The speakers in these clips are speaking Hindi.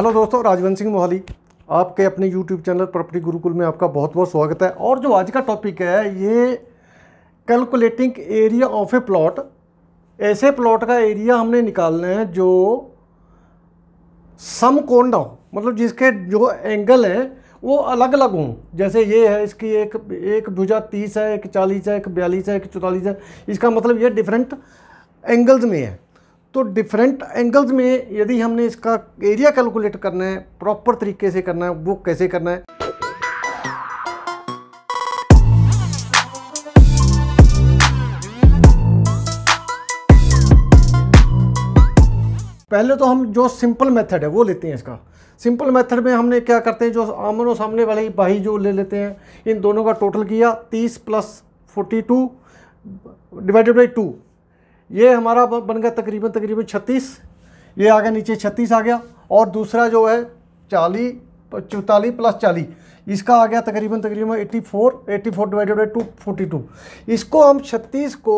हेलो दोस्तों राजवंत सिंह मोहाली आपके अपने यूट्यूब चैनल प्रॉपर्टी गुरुकुल में आपका बहुत बहुत स्वागत है और जो आज का टॉपिक है ये calculating area of a plot ऐसे प्लॉट का एरिया हमने निकालना है जो सम कोण हो मतलब जिसके जो एंगल हैं वो अलग अलग हों जैसे ये है इसकी एक एक भुजा तीस है एक चालीस है एक बयालीस है एक चौतालीस है इसका मतलब ये डिफरेंट एंगल्स में है तो डिफरेंट एंगल्स में यदि हमने इसका एरिया कैलकुलेट करना है प्रॉपर तरीके से करना है वो कैसे करना है पहले तो हम जो सिंपल मेथड है वो लेते हैं इसका सिंपल मेथड में हमने क्या करते हैं जो आमनों सामने वाले बाही जो ले लेते हैं इन दोनों का टोटल किया 30 plus forty two divided by two ये हमारा बन गया तकरीबन तकरीबन छत्तीस ये आ गया नीचे छत्तीस आ गया और दूसरा जो है चालीस चौतालीस प्लस चालीस इसका आ गया तकरीबन तकरीबन eighty four eighty four divided by two forty two इसको हम छत्तीस को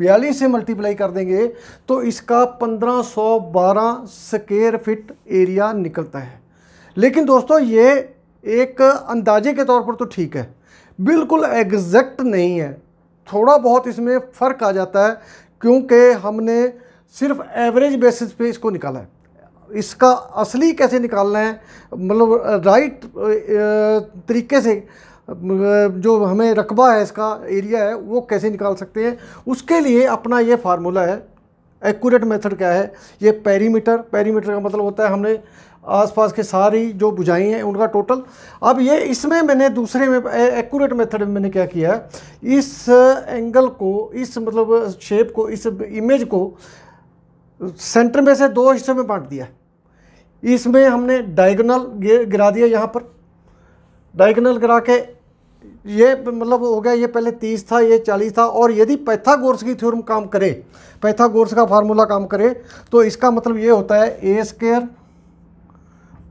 बयालीस से मल्टीप्लाई कर देंगे तो इसका पंद्रह सौ बारह स्केयर फिट एरिया निकलता है लेकिन दोस्तों ये एक अंदाजे के तौर पर तो ठीक है बिल्कुल एग्जैक्ट नहीं है थोड़ा बहुत इसमें फ़र्क आ जाता है क्योंकि हमने सिर्फ एवरेज बेसिस पे इसको निकाला है इसका असली कैसे निकालना है मतलब राइट तरीके से जो हमें रकबा है इसका एरिया है वो कैसे निकाल सकते हैं उसके लिए अपना ये फार्मूला है एक्यूरेट मेथड क्या है ये पैरीमीटर पैरीमीटर का मतलब होता है हमने आसपास के सारी जो बुझाई हैं उनका टोटल अब ये इसमें मैंने दूसरे में एक्यूरेट मेथड में मैंने क्या किया है इस एंगल को इस मतलब शेप को इस इमेज को सेंटर में से दो हिस्सों में बांट दिया इसमें हमने डायगनल गिरा दिया यहाँ पर डायगनल गिरा के ये मतलब हो गया ये पहले तीस था ये चालीस था और यदि पैथागोरस की थ्योरम काम करे पैथागोरस का फार्मूला काम करे तो इसका मतलब ये होता है A square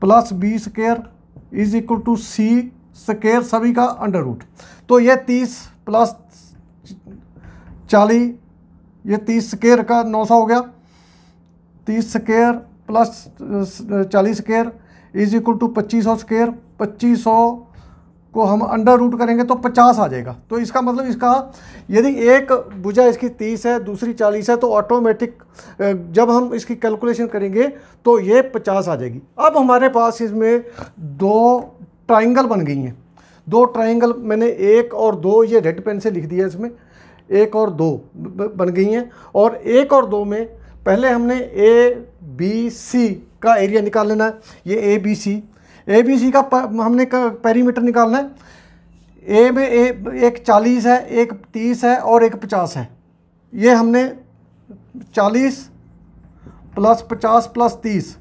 plus B square is equal to C square सभी का अंडर रूट तो ये तीस प्लस चालीस ये तीस स्केयर का नौ सौ हो गया तीस स्केयर प्लस चालीस स्केयर इज इक्वल टू पच्चीस सौ स्केयर पच्चीस सौ को हम अंडर रूट करेंगे तो पचास आ जाएगा तो इसका मतलब इसका यदि एक भुजा इसकी तीस है दूसरी चालीस है तो ऑटोमेटिक जब हम इसकी कैलकुलेशन करेंगे तो ये पचास आ जाएगी अब हमारे पास इसमें दो ट्राइंगल बन गई हैं दो ट्राइंगल मैंने एक और दो ये रेड पेन से लिख दिया इसमें एक और दो बन गई हैं और एक और दो में पहले हमने ए बी सी का एरिया निकाल लेना है ये A B C A B C का हमने पैरीमीटर निकालना है ए में ए एक चालीस है एक तीस है और एक पचास है ये हमने चालीस प्लस पचास प्लस तीस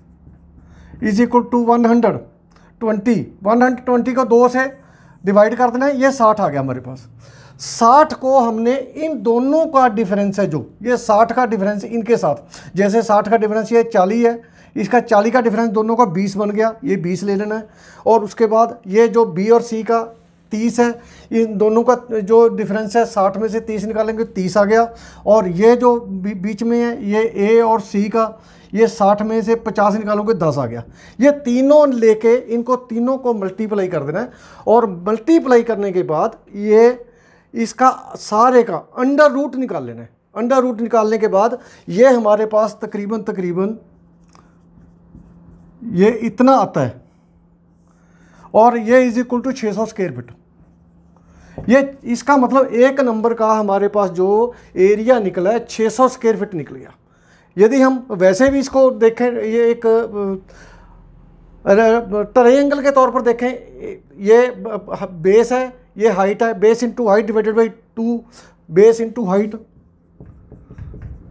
is equal to one hundred twenty one hundred twenty को दो से डिवाइड कर देना है ये साठ आ गया हमारे पास साठ को हमने इन दोनों का डिफरेंस है जो ये साठ का डिफरेंस इनके साथ जैसे साठ का डिफरेंस ये चालीस है इसका चाली का डिफरेंस दोनों का बीस बन गया ये बीस ले लेना है और उसके बाद ये जो बी और सी का तीस है इन दोनों का जो डिफरेंस है साठ में से तीस निकालेंगे तीस आ गया और ये जो बीच में है ये ए और सी का ये साठ में से पचास निकालोगे दस आ गया ये तीनों लेके इनको तीनों को मल्टीप्लाई कर देना है और मल्टीप्लाई करने के बाद ये इसका सारे का अंडर रूट निकाल लेना है अंडर रूट निकालने के बाद ये हमारे पास तकरीबन तकरीबन ये इतना आता है और ये इज इक्वल टू छः सौ स्क्वेयर फिट ये इसका मतलब एक नंबर का हमारे पास जो एरिया निकला है छः सौ स्क्वेयर फिट निकल गया यदि हम वैसे भी इसको देखें ये एक ट्रायंगल के तौर पर देखें ये बेस है ये हाइट है base into height divided by two base into height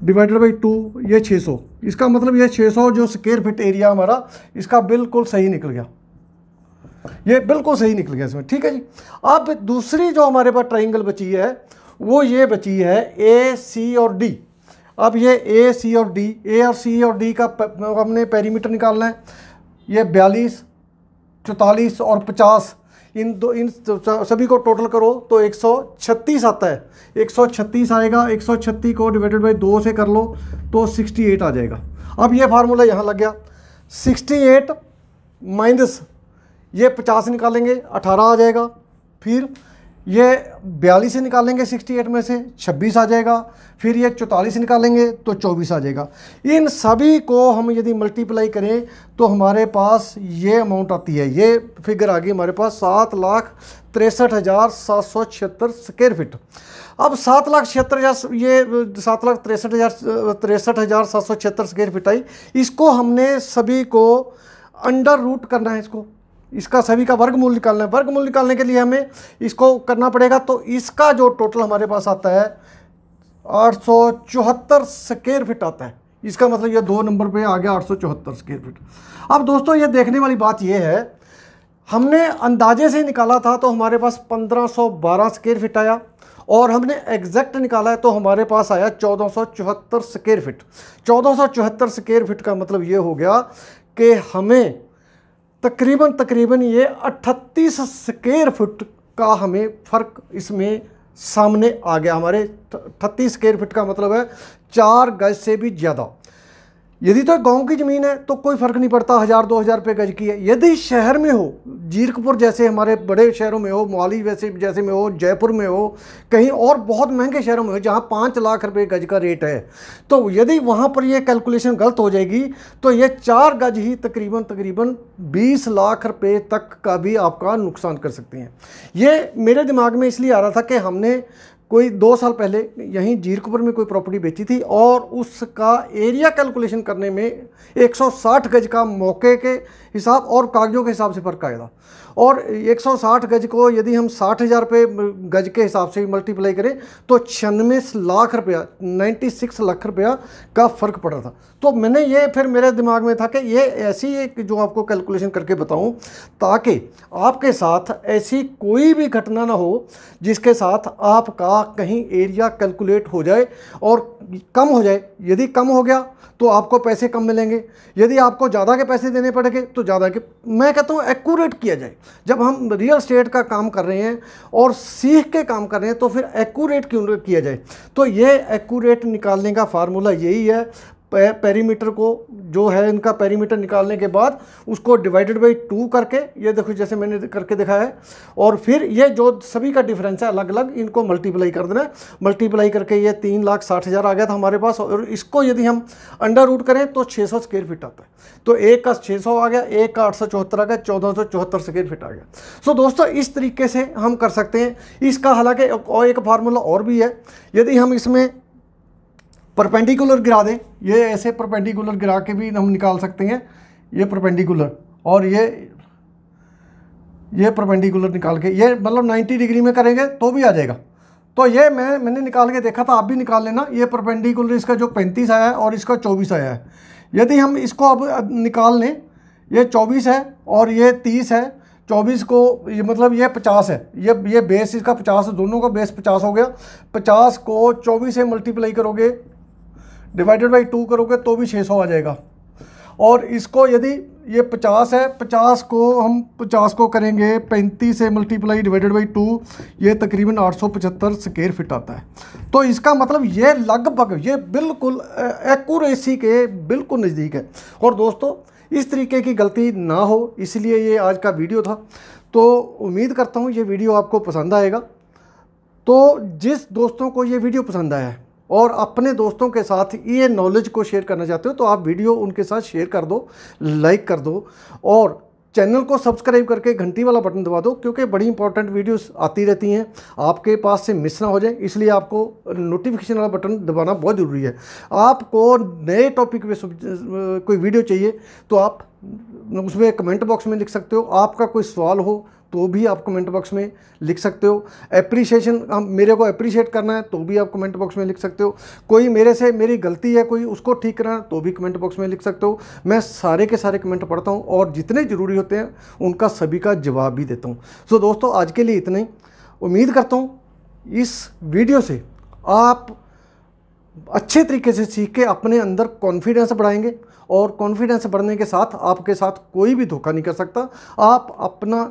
divided by two ये छः सौ इसका मतलब ये 600 जो स्केयर फिट एरिया हमारा इसका बिल्कुल सही निकल गया ये बिल्कुल सही निकल गया इसमें ठीक है जी अब दूसरी जो हमारे पास ट्राइंगल बची है वो ये बची है ए सी और डी अब ये ए सी और डी ए और सी और डी का हमने पेरीमीटर निकालना है ये बयालीस चौतालीस और पचास इन दो इन सभी को टोटल करो तो 136 आता है 136 आएगा 136 को डिवाइडेड बाई दो से कर लो तो 68 आ जाएगा अब ये फार्मूला यहाँ लग गया 68 माइनस ये 50 निकालेंगे 18 आ जाएगा फिर ये बयालीस से निकालेंगे 68 में से 26 आ जाएगा फिर ये 44 निकालेंगे तो 24 आ जाएगा इन सभी को हम यदि मल्टीप्लाई करें तो हमारे पास ये अमाउंट आती है ये फिगर आ गई हमारे पास सात लाख तिरसठ हज़ार सात सौ छिहत्तर स्क्वेयर फिट अब सात लाख छिहत्तर हज़ार ये सात लाख तिरसठ हज़ार तिरसठ हज़ार सात सौ छिहत्तर स्क्वेयर फिट आई इसको हमने सभी को अंडर रूट करना है इसको इसका सभी का वर्ग मूल निकालना है वर्ग मूल निकालने के लिए हमें इसको करना पड़ेगा तो इसका जो टोटल हमारे पास आता है आठ सौ चौहत्तर स्केयर फिट आता है इसका मतलब ये दो नंबर पे आ गया आठ सौ चौहत्तर स्केयर फिट अब दोस्तों ये देखने वाली बात ये है हमने अंदाजे से निकाला था तो हमारे पास 1512 स्केयर फिट आया और हमने एग्जैक्ट निकाला है तो हमारे पास आया चौदह सौ चौहत्तर स्केयर फिट चौदह सौ चौहत्तर स्केयर फिट का मतलब ये हो गया कि हमें तकरीबन तकरीबन ये 38 स्क्वेयर फुट का हमें फ़र्क इसमें सामने आ गया हमारे अट्ठतीस स्क्वेयर फुट का मतलब है चार गज से भी ज़्यादा यदि तो गांव की ज़मीन है तो कोई फ़र्क नहीं पड़ता हज़ार दो हज़ार रुपये गज की है यदि शहर में हो जीरकपुर जैसे हमारे बड़े शहरों में हो मोहाली वैसे जैसे में हो जयपुर में हो कहीं और बहुत महंगे शहरों में हो जहाँ पाँच लाख रुपये गज का रेट है तो यदि वहाँ पर ये कैलकुलेशन गलत हो जाएगी तो ये चार गज ही तकरीबन तकरीबन बीस लाख रुपये तक का भी आपका नुकसान कर सकते हैं ये मेरे दिमाग में इसलिए आ रहा था कि हमने कोई दो साल पहले यहीं जीरकपुर में कोई प्रॉपर्टी बेची थी और उसका एरिया कैलकुलेशन करने में 160 गज का मौके के हिसाब और कागजों के हिसाब से फ़र्क आएगा और 160 गज को यदि हम साठ हज़ार रुपये गज के हिसाब से मल्टीप्लाई करें तो छियानवे लाख रुपया 96 लाख रुपया का फ़र्क पड़ा था तो मैंने ये फिर मेरे दिमाग में था कि ये ऐसी एक जो आपको कैलकुलेशन करके बताऊं ताकि आपके साथ ऐसी कोई भी घटना ना हो जिसके साथ आपका कहीं एरिया कैलकुलेट हो जाए और कम हो जाए यदि कम हो गया तो आपको पैसे कम मिलेंगे यदि आपको ज़्यादा के पैसे देने पड़ेंगे तो ज़्यादा के मैं कहता हूँ एक्यूरेट किया जाए जब हम रियल स्टेट का काम कर रहे हैं और सीख के काम कर रहे हैं तो फिर एक्यूरेट क्यों किया जाए तो ये एक्यूरेट निकालने का फार्मूला यही है पैरीमीटर को जो है इनका पेरीमीटर निकालने के बाद उसको डिवाइडेड बाई टू करके ये देखो जैसे मैंने करके दिखाया है और फिर ये जो सभी का डिफरेंस है अलग अलग इनको मल्टीप्लाई कर देना मल्टीप्लाई करके ये तीन लाख साठ हज़ार आ गया था हमारे पास और इसको यदि हम अंडर रूट करें तो छः सौ स्क्वेयर फिट आता है तो एक का छः सौ आ गया एक का आठ सौ चौहत्तर आ गया चौदह सौ चौहत्तर स्क्वेयर फिट आ गया सो दोस्तों इस तरीके से हम कर सकते हैं इसका हालांकि एक फार्मूला और भी है यदि हम इसमें परपेंडिकुलर गिरा दें ये ऐसे परपेंडिकुलर गिरा के भी हम निकाल सकते हैं ये परपेंडिकुलर और ये ये परपेंडिकुलर निकाल के ये मतलब 90 डिग्री में करेंगे तो भी आ जाएगा तो ये मैं मैंने निकाल के देखा था आप भी निकाल लेना ये परपेंडिकुलर इसका जो 35 आया है और इसका 24 आया है यदि हम इसको अब निकाल लें ये 24 है और ये 30 है 24 को ये मतलब ये 50 है ये ये बेस इसका 50 है दोनों का बेस 50 हो गया 50 को 24 से मल्टीप्लाई करोगे डिवाइडेड बाई टू करोगे तो भी 600 आ जाएगा और इसको यदि ये 50 है 50 को हम 50 को करेंगे 35 से मल्टीप्लाई डिवाइडेड बाई टू ये तकरीबन 875 स्केयर फिट आता है तो इसका मतलब ये लगभग ये बिल्कुल एक्यूरेसी के बिल्कुल नज़दीक है और दोस्तों इस तरीके की गलती ना हो इसलिए ये आज का वीडियो था तो उम्मीद करता हूँ ये वीडियो आपको पसंद आएगा तो जिस दोस्तों को ये वीडियो पसंद आया है और अपने दोस्तों के साथ ये नॉलेज को शेयर करना चाहते हो तो आप वीडियो उनके साथ शेयर कर दो लाइक कर दो और चैनल को सब्सक्राइब करके घंटी वाला बटन दबा दो क्योंकि बड़ी इंपॉर्टेंट वीडियोस आती रहती हैं आपके पास से मिस ना हो जाए इसलिए आपको नोटिफिकेशन वाला बटन दबाना बहुत ज़रूरी है आपको नए टॉपिक पे कोई वीडियो चाहिए तो आप उसमें कमेंट बॉक्स में लिख सकते हो आपका कोई सवाल हो तो भी आप कमेंट बॉक्स में लिख सकते हो एप्रिसिएशन हम मेरे को अप्रिशिएट करना है तो भी आप कमेंट बॉक्स में लिख सकते हो कोई मेरे से मेरी गलती है कोई उसको ठीक करना है तो भी कमेंट बॉक्स में लिख सकते हो मैं सारे के सारे कमेंट पढ़ता हूँ और जितने ज़रूरी होते हैं उनका सभी का जवाब भी देता हूँ सो so, दोस्तों आज के लिए इतना ही उम्मीद करता हूँ इस वीडियो से आप अच्छे तरीके से सीख के अपने अंदर कॉन्फिडेंस बढ़ाएंगे और कॉन्फिडेंस बढ़ने के साथ आपके साथ कोई भी धोखा नहीं कर सकता आप अपना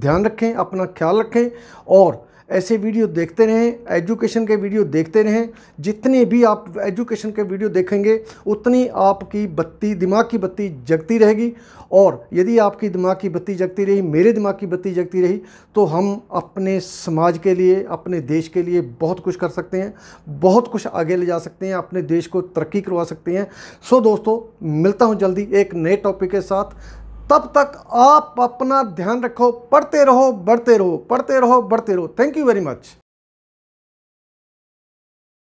ध्यान रखें अपना ख्याल रखें और ऐसे वीडियो देखते रहें एजुकेशन के वीडियो देखते रहें जितने भी आप एजुकेशन के वीडियो देखेंगे उतनी आपकी बत्ती दिमाग की बत्ती जगती रहेगी और यदि आपकी दिमाग की बत्ती जगती रही मेरे दिमाग की बत्ती जगती रही तो हम अपने समाज के लिए अपने देश के लिए बहुत कुछ कर सकते हैं बहुत कुछ आगे ले जा सकते हैं अपने देश को तरक्की करवा सकते हैं सो दोस्तों मिलता हूँ जल्दी एक नए टॉपिक के साथ तब तक आप अपना ध्यान रखो पढ़ते रहो बढ़ते रहो पढ़ते रहो बढ़ते रहो थैंक यू वेरी मच